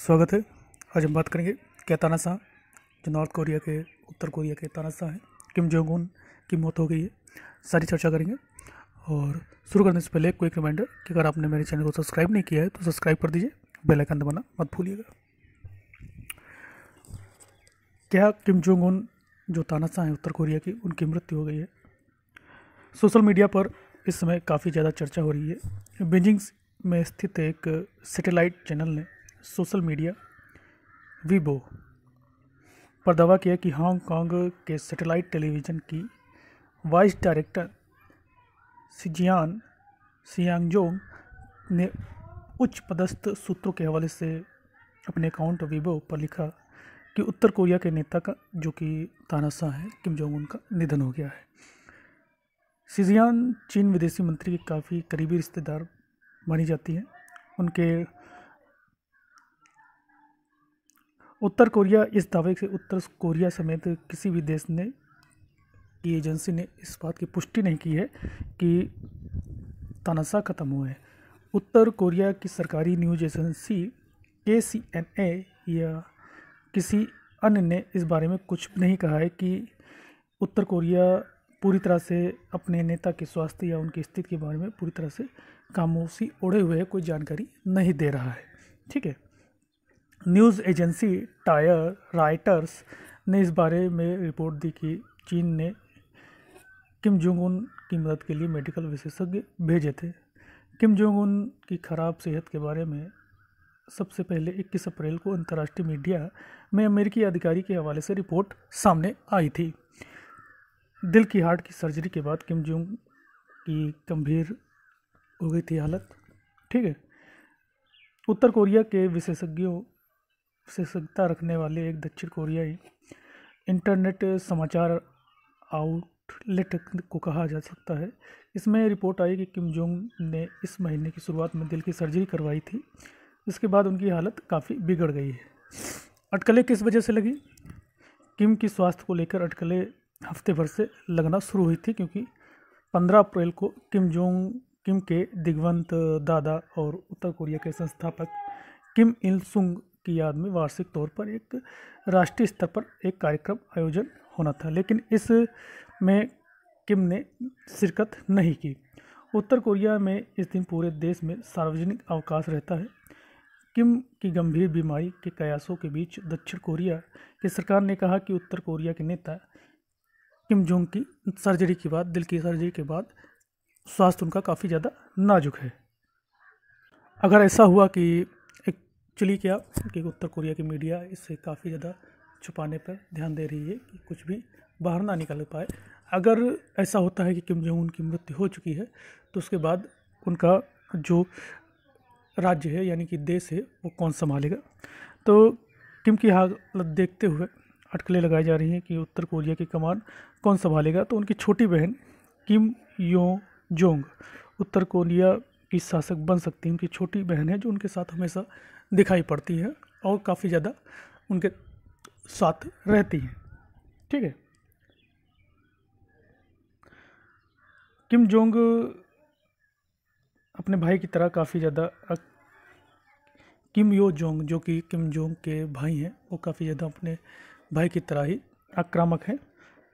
स्वागत है आज हम बात करेंगे क्या तानाशाह जो नॉर्थ कोरिया के उत्तर कोरिया के तानाशाह हैं किम जोंग उन की मौत हो गई है सारी चर्चा करेंगे और शुरू करने से पहले कोई रिमाइंडर कि अगर आपने मेरे चैनल को सब्सक्राइब नहीं किया है तो सब्सक्राइब कर दीजिए बेल आइकन दबाना मत भूलिएगा क्या किम जोंग उन जो तानाशाह हैं उत्तर कोरिया की उनकी मृत्यु हो गई है सोशल मीडिया पर इस समय काफ़ी ज़्यादा चर्चा हो रही है बीजिंग में स्थित एक सेटेलाइट चैनल ने सोशल मीडिया वीबो पर दावा किया कि हांगकांग के सैटेलाइट टेलीविज़न की वाइस डायरेक्टर सिजियान सियांगजोंग ने उच्च पदस्थ सूत्रों के हवाले से अपने अकाउंट वीबो पर लिखा कि उत्तर कोरिया के नेता का जो कि तानाशाह है किम जोंग उनका निधन हो गया है सिजियान चीन विदेशी मंत्री के काफ़ी करीबी रिश्तेदार मानी जाती हैं उनके उत्तर कोरिया इस दावे से उत्तर कोरिया समेत किसी भी देश ने की एजेंसी ने इस बात की पुष्टि नहीं की है कि तनाशा खत्म हुआ है उत्तर कोरिया की सरकारी न्यूज एजेंसी के सी एन ए या किसी अन्य ने इस बारे में कुछ नहीं कहा है कि उत्तर कोरिया पूरी तरह से अपने नेता के स्वास्थ्य या उनकी स्थिति के बारे में पूरी तरह से खामोशी ओढ़े हुए कोई जानकारी नहीं दे रहा है ठीक है न्यूज़ एजेंसी टायर राइटर्स ने इस बारे में रिपोर्ट दी कि चीन ने किम जोंग उन की मदद के लिए मेडिकल विशेषज्ञ भेजे थे किम जोंग उन की खराब सेहत के बारे में सबसे पहले 21 अप्रैल को अंतर्राष्ट्रीय मीडिया में अमेरिकी अधिकारी के हवाले से रिपोर्ट सामने आई थी दिल की हार्ट की सर्जरी के बाद किम जोंग की गंभीर हो गई थी हालत ठीक है उत्तर कोरिया के विशेषज्ञों विशेषज्ञता रखने वाले एक दक्षिण कोरियाई इंटरनेट समाचार आउटलेट को कहा जा सकता है इसमें रिपोर्ट आई कि किम जोंग ने इस महीने की शुरुआत में दिल की सर्जरी करवाई थी इसके बाद उनकी हालत काफ़ी बिगड़ गई है अटकलें किस वजह से लगी किम की स्वास्थ्य को लेकर अटकलें हफ्ते भर से लगना शुरू हुई थी क्योंकि 15 अप्रैल को किम जोंग किम के दिग्वंत दादा और उत्तर कोरिया के संस्थापक किम इल सुंग की याद में वार्षिक तौर पर एक राष्ट्रीय स्तर पर एक कार्यक्रम आयोजन होना था लेकिन इस में किम ने शिरकत नहीं की उत्तर कोरिया में इस दिन पूरे देश में सार्वजनिक अवकाश रहता है किम की गंभीर बीमारी के कयासों के बीच दक्षिण कोरिया की सरकार ने कहा कि उत्तर कोरिया के नेता किम जोंग की सर्जरी के बाद दिल की सर्जरी के बाद स्वास्थ्य उनका काफ़ी ज़्यादा नाजुक है अगर ऐसा हुआ कि एक्चुअली क्या कि उत्तर कोरिया की मीडिया इससे काफ़ी ज़्यादा छुपाने पर ध्यान दे रही है कि कुछ भी बाहर ना निकल पाए अगर ऐसा होता है कि किम जोंग उन की मृत्यु हो चुकी है तो उसके बाद उनका जो राज्य है यानी कि देश है वो कौन संभालेगा तो किम की हालत देखते हुए अटकलें लगाई जा रही हैं कि उत्तर कोरिया की कमान कौन संभालेगा तो उनकी छोटी बहन किम यो जोंग उत्तर कोरिया की शासक बन सकती हैं उनकी छोटी बहन है जो उनके साथ हमेशा दिखाई पड़ती है और काफ़ी ज़्यादा उनके साथ रहती हैं ठीक है किम जोंग अपने भाई की तरह काफ़ी ज़्यादा किम यो जोंग जो कि किम जोंग के भाई हैं वो काफ़ी ज़्यादा अपने भाई की तरह ही आक्रामक हैं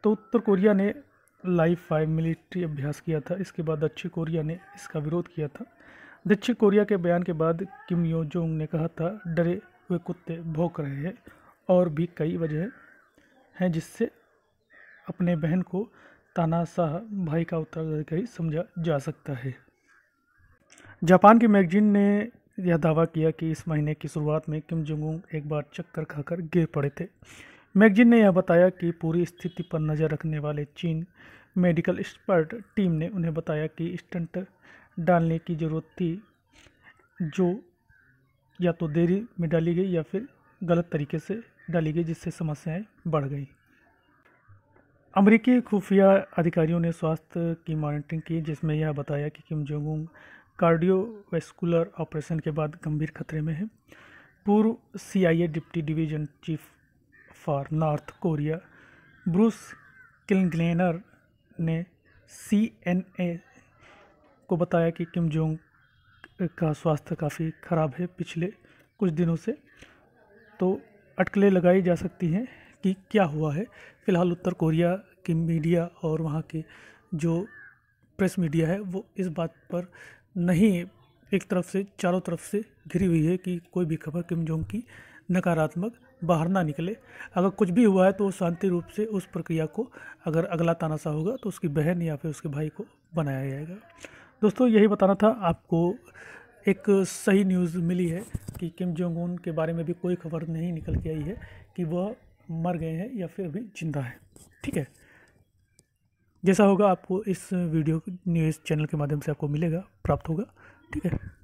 तो उत्तर कोरिया ने लाइफ फाइव मिलिट्री अभ्यास किया था इसके बाद दक्षिण कोरिया ने इसका विरोध किया था दक्षिण कोरिया के बयान के बाद किम यो जोंग ने कहा था डरे हुए कुत्ते भौंक रहे हैं और भी कई वजह हैं जिससे अपने बहन को तानाशाह भाई का उत्तराधिकारी समझा जा सकता है जापान की मैगजीन ने यह दावा किया कि इस महीने की शुरुआत में किम जोंग एक बार चक्कर खाकर गिर पड़े थे मैगजीन ने यह बताया कि पूरी स्थिति पर नज़र रखने वाले चीन मेडिकल एक्सपर्ट टीम ने उन्हें बताया कि स्टंट डालने की ज़रूरत थी जो या तो देरी में डाली गई या फिर गलत तरीके से डाली गई जिससे समस्याएं बढ़ गई अमेरिकी खुफिया अधिकारियों ने स्वास्थ्य की मॉनिटरिंग की जिसमें यह बताया कि किम जोंग कार्डियोवेस्कुलर ऑपरेशन के बाद गंभीर खतरे में है पूर्व CIA deputy division chief for North Korea Bruce Klingner ने सी एन ए को बताया कि किम जोंग का स्वास्थ्य काफ़ी ख़राब है पिछले कुछ दिनों से तो अटकलें लगाई जा सकती हैं कि क्या हुआ है फ़िलहाल उत्तर कोरिया की मीडिया और वहाँ के जो प्रेस मीडिया है वो इस बात पर नहीं एक तरफ से चारों तरफ से घिरी हुई है कि कोई भी खबर किम जोंग की नकारात्मक बाहर ना निकले अगर कुछ भी हुआ है तो शांति रूप से उस प्रक्रिया को अगर अगला तानाशा होगा तो उसकी बहन या फिर उसके भाई को बनाया जाएगा दोस्तों यही बताना था आपको एक सही न्यूज़ मिली है कि किम जोंग उन के बारे में भी कोई खबर नहीं निकल के आई है कि वह मर गए हैं या फिर अभी जिंदा है ठीक है जैसा होगा आपको इस वीडियो न्यूज़ चैनल के माध्यम से आपको मिलेगा प्राप्त होगा ठीक है